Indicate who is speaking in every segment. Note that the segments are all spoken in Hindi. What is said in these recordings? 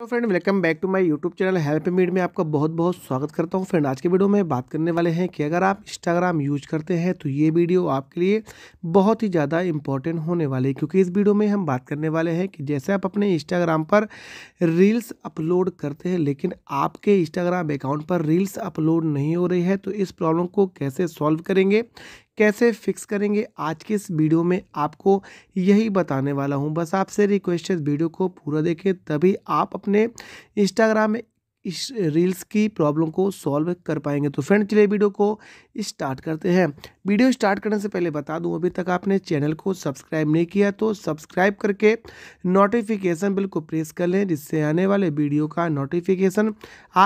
Speaker 1: hello friend welcome back to my YouTube channel help मीड में आपका बहुत बहुत स्वागत करता हूं फ्रेंड आज के वीडियो में बात करने वाले हैं कि अगर आप इंस्टाग्राम यूज करते हैं तो ये वीडियो आपके लिए बहुत ही ज़्यादा इंपॉर्टेंट होने वाली है क्योंकि इस वीडियो में हम बात करने वाले हैं कि जैसे आप अपने इंस्टाग्राम पर रील्स अपलोड करते हैं लेकिन आपके इंस्टाग्राम अकाउंट पर रील्स अपलोड नहीं हो रही है तो इस प्रॉब्लम को कैसे सॉल्व करेंगे कैसे फिक्स करेंगे आज के इस वीडियो में आपको यही बताने वाला हूँ बस आपसे रिक्वेस्ट है वीडियो को पूरा देखें तभी आप अपने इंस्टाग्राम में इस रील्स की प्रॉब्लम को सॉल्व कर पाएंगे तो फ्रेंड चलिए वीडियो को स्टार्ट करते हैं वीडियो स्टार्ट करने से पहले बता दूं अभी तक आपने चैनल को सब्सक्राइब नहीं किया तो सब्सक्राइब करके नोटिफिकेशन बिल को प्रेस कर लें जिससे आने वाले वीडियो का नोटिफिकेशन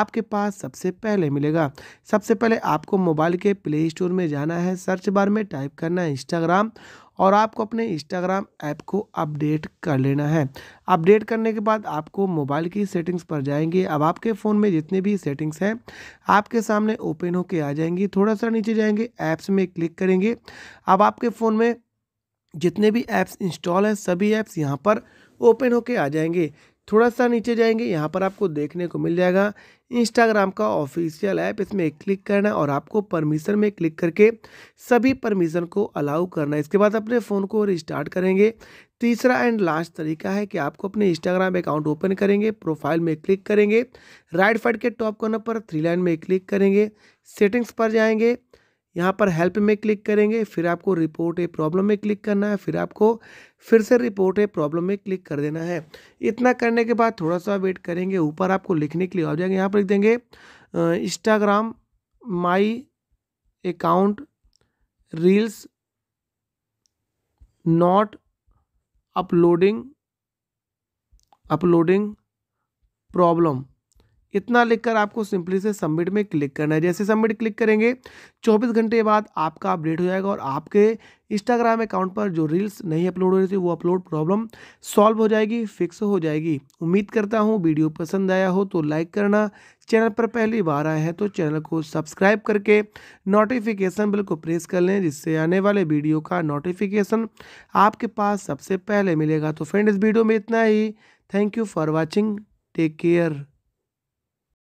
Speaker 1: आपके पास सबसे पहले मिलेगा सबसे पहले आपको मोबाइल के प्ले स्टोर में जाना है सर्च बार में टाइप करना है इंस्टाग्राम और आपको अपने इंस्टाग्राम ऐप को अपडेट कर लेना है अपडेट करने के बाद आपको मोबाइल की सेटिंग्स पर जाएंगे अब आपके फ़ोन में जितने भी सेटिंग्स हैं आपके सामने ओपन होके आ जाएंगी थोड़ा सा नीचे जाएंगे ऐप्स में क्लिक करेंगे अब आपके फ़ोन में जितने भी ऐप्स इंस्टॉल हैं सभी ऐप्स यहाँ पर ओपन होके आ जाएंगे थोड़ा सा नीचे जाएंगे यहाँ पर आपको देखने को मिल जाएगा इंस्टाग्राम का ऑफिशियल ऐप इसमें क्लिक करना है और आपको परमिशन में क्लिक करके सभी परमिशन को अलाउ करना है इसके बाद अपने फ़ोन को रिस्टार्ट करेंगे तीसरा एंड लास्ट तरीका है कि आपको अपने इंस्टाग्राम अकाउंट ओपन करेंगे प्रोफाइल में क्लिक करेंगे राइट साइड के टॉप कॉर्नर पर थ्री लाइन में क्लिक करेंगे सेटिंग्स पर जाएंगे यहाँ पर हेल्प में क्लिक करेंगे फिर आपको रिपोर्ट ए प्रॉब्लम में क्लिक करना है फिर आपको फिर से रिपोर्ट ए प्रॉब्लम में क्लिक कर देना है इतना करने के बाद थोड़ा सा वेट करेंगे ऊपर आपको लिखने के लिए आ जाएंगे यहाँ पर लिख देंगे Instagram my account reels not uploading uploading problem इतना लिखकर आपको सिंपली से सबमिट में क्लिक करना है जैसे सबमिट क्लिक करेंगे 24 घंटे बाद आपका अपडेट हो जाएगा और आपके इंस्टाग्राम अकाउंट पर जो रील्स नहीं अपलोड हो रही थी वो अपलोड प्रॉब्लम सॉल्व हो जाएगी फिक्स हो जाएगी उम्मीद करता हूँ वीडियो पसंद आया हो तो लाइक करना चैनल पर पहली बार आए हैं तो चैनल को सब्सक्राइब करके नोटिफिकेशन बिल को प्रेस कर लें जिससे आने वाले वीडियो का नोटिफिकेशन आपके पास सबसे पहले मिलेगा तो फ्रेंड इस वीडियो में इतना ही thank you for watching take care